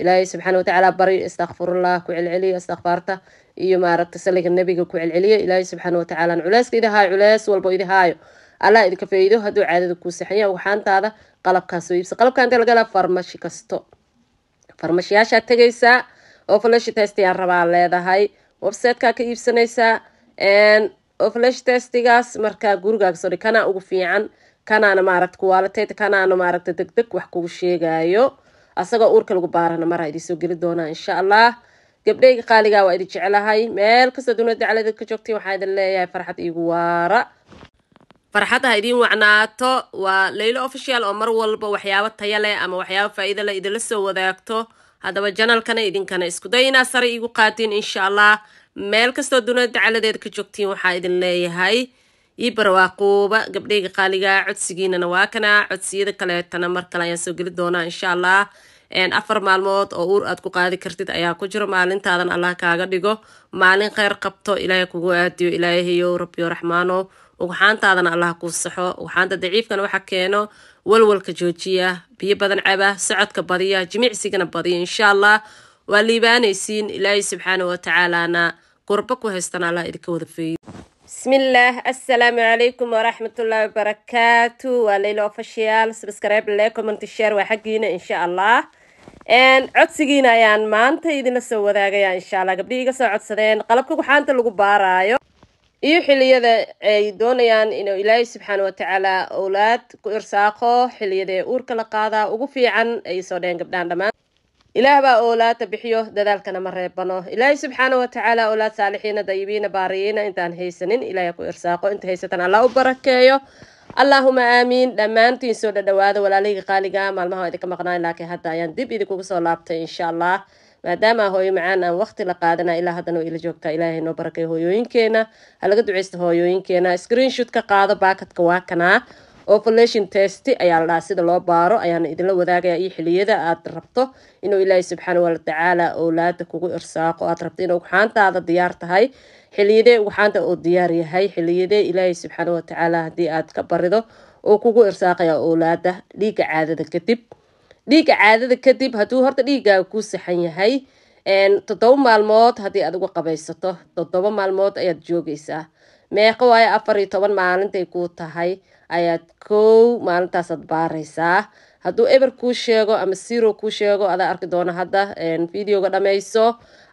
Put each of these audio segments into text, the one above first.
ilaahay subxaana watacaala bari istakfirullah ku celceliyo istikfaarta iyo maaragta saliga nebiga ku celceliyo ilaahay subxaana watacaala culeeska idi haayo culees walbo idi haayo allah idinka faa'iido hadduu caadada kuu saxanya waxaantaada qalabkaasoo iibsa qalabkaan dalagala farmashi kasto farmashiyaashaa tegaysaa oo flash testiyaan rabaa leedahay websitekaa ka iibsanaysaa oo flash testigaas markaa gurigaaga soo dhig kanaa ugu fiican kanaana maaragta kuwaalateyta kanaana maaragta deg deg wax kugu sheegaayo asagoo uurka lagu baarana maraa idin soo geli doonaa insha allah gabdheyga qaaligaa ah waa idin jeclahay meel kasta dunida jecladad ka joogtiin waxaa idin leeyahay farxad igu waara farxad ha idiin wacnaato waa laylo official oo mar walba waxyaabo taya leh ama waxyaabo faa'iida leh idinla soo wadaagto haddaba janalkana idinkana isku day inaad sare iigu qaatiin insha allah meel kastoo dunida jecladeed ka joogtiin waxaa idin leeyahay ibar waa quuba gabdheyga qaaligaa ah, codsigiinana waa kana codsiyada kaleetana mar kale ayaan soo geli doonaa insha allah afar maalmood oo uur aad ku qaadi kartid ayaa ku jiro maalintaadan allah kaaga dhigo maalin kheyr qabto ilaahay kugu aadiyo ilaahayow rabbiyo raxmaano ugxaantaadana allah ku saxo ugxaanta daciifkana waxa keeno walwalka joojiya biyo badan caba socodka badiya jimicsigana badiya insha allah waa liibaanaysiin ilaahay subxaana watacaalaana gurba ku haystan allah idinka wada feeyo bismillaah assalaamu calaykum waraxmatullaahi wabarakaatu waa laylo ofashiyaal sabskrayb le commenty share waa xaggiina insha allah codsigiina ayaan maanta idinla soo wadaagaya insha allah gabdhihii iga soo codsadeen qalabka guxaanta lagu baaraayo iyo xiliyada ay doonayaan inuu ilaahay subxaana watacaala owlaad ku irsaaqo xiliyadaee uurka la qaadaa ugu fiican ay soo dheen gabdhaan dhammaan ilaah baa oolaada bixiyo dadaalkana ma reebano ilaahay subxaana watacaala owlaad saalixiina dayibiina baariyiina intaan haysanin ilaah ku irsaaqo inta haysataan allah u barakeeyo allaahuma aamiin dhammaantiin soo dhadhawaada walaalayga qaaliga ah. maalmaha idinka maqnaan laakiin hadda ayaan dib idinkugu soo laabtay insha allah maadaama hooyo macaan aan waqti la qaadana ilaa haddana oo ila joogta ilaahay noo barakay hooyooyinkeena ha laga duceysta hooyooyinkeena screenshot ka qaado baakadka waa kanaa ovulation test ayaa la dhahaa sida loo baaro ayaana idinla wadaagayaa iyo xiliyada aad rabto inuu ilaahay subxaana watacaala owlaada kugu irsaaqo aad rabto inuu uxaantaada diyaar tahay xiliyadee uxaanta uu diyaar yahay xiliyadee ilaahay subxaana watacaala haddii aad ka barido uu kugu irsaaqaya owlaada dhiigga caadada kadib dhiigga caadada kadib hadduu horta dhiiggaaga kuu saxan yahay todoba maalmood haddii aad uga qabaysato todoba maalmood ayaad joogaysaa meeqa waayo afar iyo toban maalintay kuu tahay ayaad kow maalintaasaad baaraysaa hadduu eber kuu sheego ama siro kuu sheego adaa arki doono hadda videoga dhameyso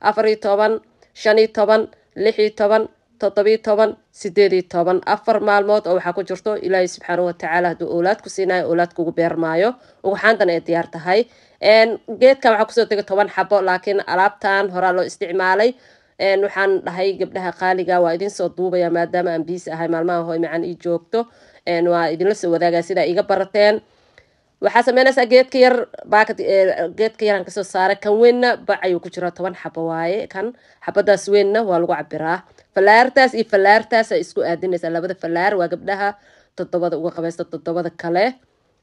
afar iyo toban shan iyo toban lix iyo toban toddobiyo toban sideed iyo toban afar maalmood oo waxaa ku jirto ilaahay subxaanahu watacaala hadduu owlaad ku siinayo owlaad kugu beermaayo ugaxaantan ay diyaar tahay geedkan waxaa kusoo tegay toban xabo laakiin alaabtan horaa loo isticmaalay waxaan dhahay gabdhaha qaaliga waa idinsoo duubaya maadaama aan biis ahay maalmaha hoymacan i joogto waa idinla soo wadaaga sidaa iga barateen waxaa sameynaysaa geedka yar baakad geedka yaraan kasoo saaray kan weynna bac ayuu ku jiraa toban xabo waaye kan xabadaas weynna waa lagu cabiraa falaartaas iyo falaartaasa isku aadinaysaa labada falaar waa gabdhaha todobada uga qabaysta todobada kale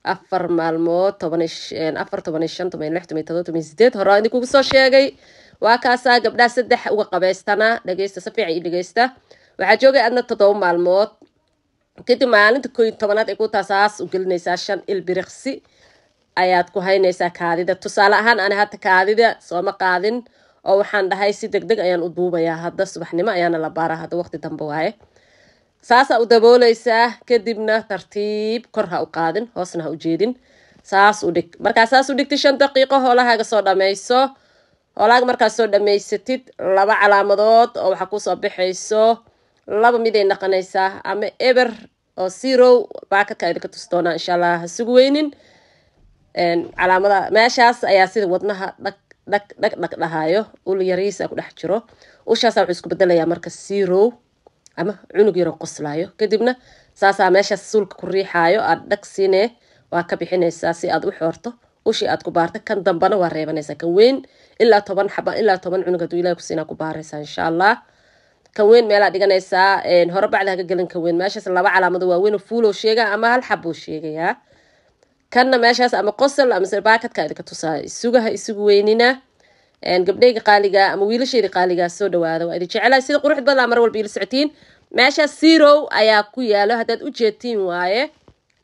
afar maalmood toban afar toban shan toban lix todoba toban sideed horaa idinkugu soo sheegay waa kaasaa gabdhaha saddex uga qabaystana dhageysta si fiican i dhageysta waxaa joogay adna toddoba maalmood kadib maalinta koo iyo tobanaad ay ku taasaas u gelinaysaa shan il biriqsi ayaad ku haynaysaa kaadida tusaale ahaan ani hadda kaadida sooma qaadin oo waxaan dhahay si deg deg ayaan u duubayaa hadda subaxnimo ayaana la baara hadda waqti dambe waaye saasaa u dabooleysaa kadibna tartiib kor ha u qaadin hoosna ha u jeedin saas u dhig markaa saas u dhigtay shan daqiiqo hoolahaaga soo dhamayso hoolaag markaad soo dhamaysatid laba calaamadood oo waxaa kusoo baxayso laba mid ay naqanaysaa ama eber oo zerow baakadka idinka tusi doonaa insha allah hasugu weynin calaamada meeshaas ayaa sida wadnaha dhag dhag dhag dhag dhahaayo ul yariisa ah ku dhex jiro ushaasa wuxuu isku bedelayaa marka zerow ama cunug yaro qoslaayo kadibna saasaa meeshaas suulka ku riixaayo aada dhag siinee waa ka bixinaysaa si aad u xoorto ushii aad ku baarta kan dambana waa reebanaysaa kan weyn ilaa toban xaba ilaa toban cunug hadduu ilahi kusiinaa ku baaraysaa insha allah kan weyn meelaa dhiganaysaa hore bacda haga gelin kan weyn meeshaas laba calaamado waaweyn fuuloo sheega ama hal xabuu sheegayaa kanna meeshaas ama qosol amase baakadka idinka tusaa isugaha isugu weynina gabdheyga qaaligaa ama wiilasheyda qaaligaa soo dhawaada waa idin jecelahay sida quruxd badlaa mar walba iila socotiin meeshaas zerow ayaa ku yaalo haddaad u jeetiin waaye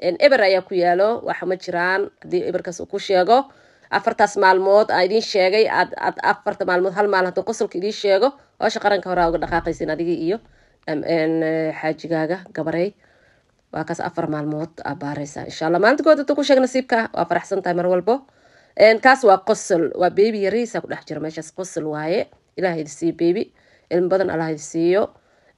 eber ayaa ku yaalo waxma jiraan hadii eberkaas uu ku sheego afartaas maalmood aa sheegay aad afarta maalmood hal maal hadduu qosolka idiin sheego hoosha qaranka horaa uga dhaqaaqaysin adigii iyo eh, xaajigaaga gabarey waa kaas afar maalmood aa baaraysaa insha alla maalinta kood hadduu ku sheeg nasiibka waa faraxsan tahay mar walbo kaas waa qosol waa beebi yariisaa ku dhex jira meeshaas qosol waaye ilaah idi siiyo beebi ilmo badan allah siiyo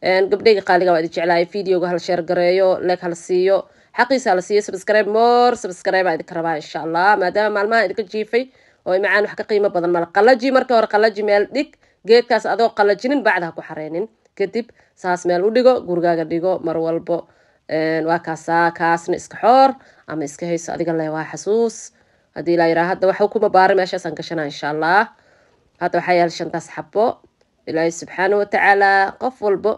gabdhayga qaaliga waa idi jeclaaye videoga hal sheer gareeyo leeg hal siiyo xaqiisa hala siiyo subscribe more subscribe aa idinka rabaa insha allah maadaama maalmaha idinka jiifay oo imacaan wax ka qiimo badan mala qalaji marka hore qalaji meel dhig geedkaas adoo qalajinin bacda ha ku xareynin kadib saas meel u dhigo gurigaaga dhigo mar walbo waa kaasaa kaasna iska xoor ama iska hayso adiga le waa xasuus haddii ilaa yiraha hadda waxa kuma baara meeshaasaan gashanaa insha allah hadda waxaa yaala shantaas xabo ilaahay subxaana watacaala qof walbo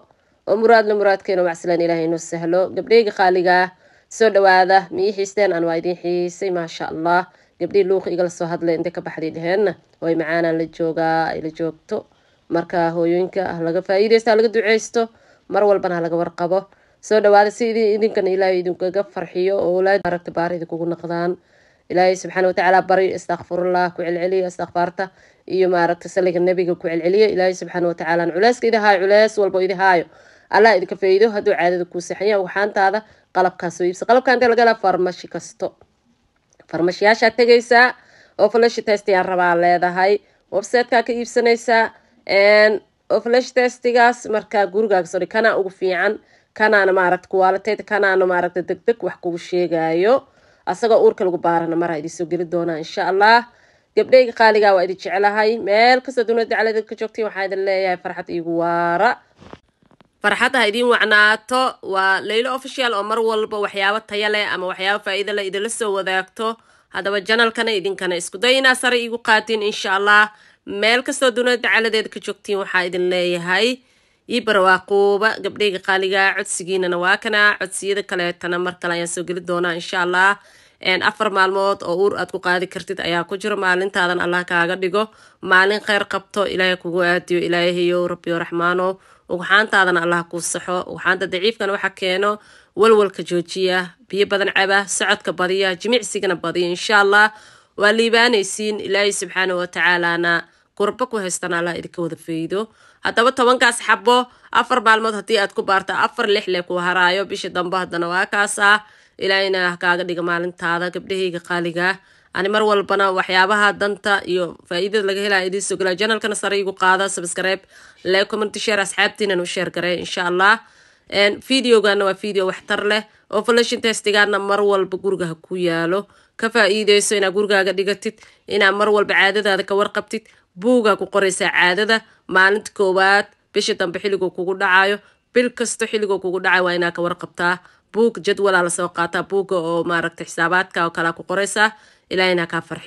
oo muraadla muraadkeeno macsilan ilaahay inoo sahlo gabdheyga qaaliga ah soo dhawaada ma xiisteen aan waa idiin xiisay maasha allah gabdhii luuq igala soo hadlay inta ka baxday dheheenna oo ay macaanaan la joogaa ay la joogto marka hooyooyinka ah laga faa ha laga duceysto mar walbana ha laga warqabo soo dhawaada si idinkana ilaahay idinkaga farxiyo oo walaad aragta baar idinkugu noqdaan ilaahay subxaana watacaala bari istakfirullah ku celceliya istakfaarta iyo maaragta saliga nebiga ku celceliya ilaahay subxaana watacaalan culeyska idahaayo culeys walbo idahaayo allah idinka faa'iido hadduu caadada kuu saxeeya waxaantaada qalabkaas iibsa qalabkaan dee lagala farmashi kasto farmashiyaashaa tegaysaa oo flash test rabaa leedahay websitekaa ka iibsanaysaa oo flash testigaas markaa gurigaaga sodhi kanaa ugu fiican kanaana maaragta kuwaaliteed kanaana maaragta degdeg wax kugu sheegaayo asagoo uurka lagu baarana maraa idinsoo geli doonaa insha allah gabdheyga qaaligaa waa idin jeclahay meel kastoo dunida jaclada ka joogtay waxaa idin leeyahay farxad iigu waara farxad ha idiin wacnaato waa laylo official oo mar walba waxyaabo taya leh ama waxyaabo faa'iida leh idinla soo wadaagto haddaba janalkana idinkana iskuday inaad sare igu qaatiin insha allah meel kastoo dunida dacaladeeda ka joogtiin waxaa idin leeyahay iibara waa quuba gabdhayga qaaligaa codsigiinana waa kana codsiyada kaleetana mar kale ayaan soo geli doonaa insha allah afar maalmood oo uur aad ku qaadi kartid ayaa ku jiro maalintaadan allah kaaga dhigo maalin kheyr qabto ilaahay kugu aadiyo ilaahayow rabbiyo raxmaanow ugxaantaadana allah kuu saxo ugxaanta daciifkana waxa keeno walwalka joojiya biyo badan caba socodka badiya jimicsigana badiya insha allah waa liibaanaysiin ilaahay subxaana watacaalaana gurbo ku haystana allah idinka wada faydo haddaba tobankaas xabo afar maalmood haddii aad ku baarto afar lix lixle ku haraayo bisha dambe haddana waa kaas ah ilaahayna kaaga dhiga maalintaada gabdhahayga qaaligaa ani mar walbana waxyaabaha danta iyo faaiidada laga helaya idiinsoo galaa janalkana sare igu qaada subscribe le commenty share asxaabtiinan u sheer gareey insha allah videogana waa video waxtar leh oo fallashin testigaana mar walba guriga ku yaalo ka faaiideyso iideyso inaad gurigaaga dhigatid inaad mar walba caadadaada ka warqabtid buuga ku qoraysaa caadada maalinta koowaad bisha dambe xilligoo kugu dhacayo bil kasto xilligoo kugu dhacayo waa inaad ka warqabtaa buug jadwalaa lasoo qaataa buugga oo maaragta xisaabaadka oo kalea ku qoraysaa ilaa inaa kaa farxiyo.